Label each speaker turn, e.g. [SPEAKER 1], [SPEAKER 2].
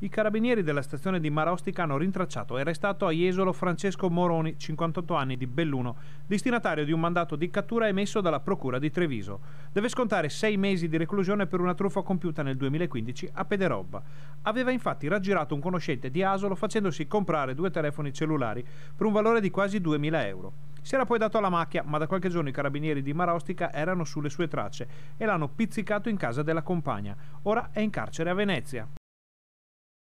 [SPEAKER 1] I carabinieri della stazione di Marostica hanno rintracciato e arrestato a Jesolo Francesco Moroni, 58 anni di Belluno, destinatario di un mandato di cattura emesso dalla Procura di Treviso. Deve scontare sei mesi di reclusione per una truffa compiuta nel 2015 a Pederobba. Aveva infatti raggirato un conoscente di Asolo facendosi comprare due telefoni cellulari per un valore di quasi 2.000 euro. Si era poi dato alla macchia, ma da qualche giorno i carabinieri di Marostica erano sulle sue tracce e l'hanno pizzicato in casa della compagna. Ora è in carcere a Venezia.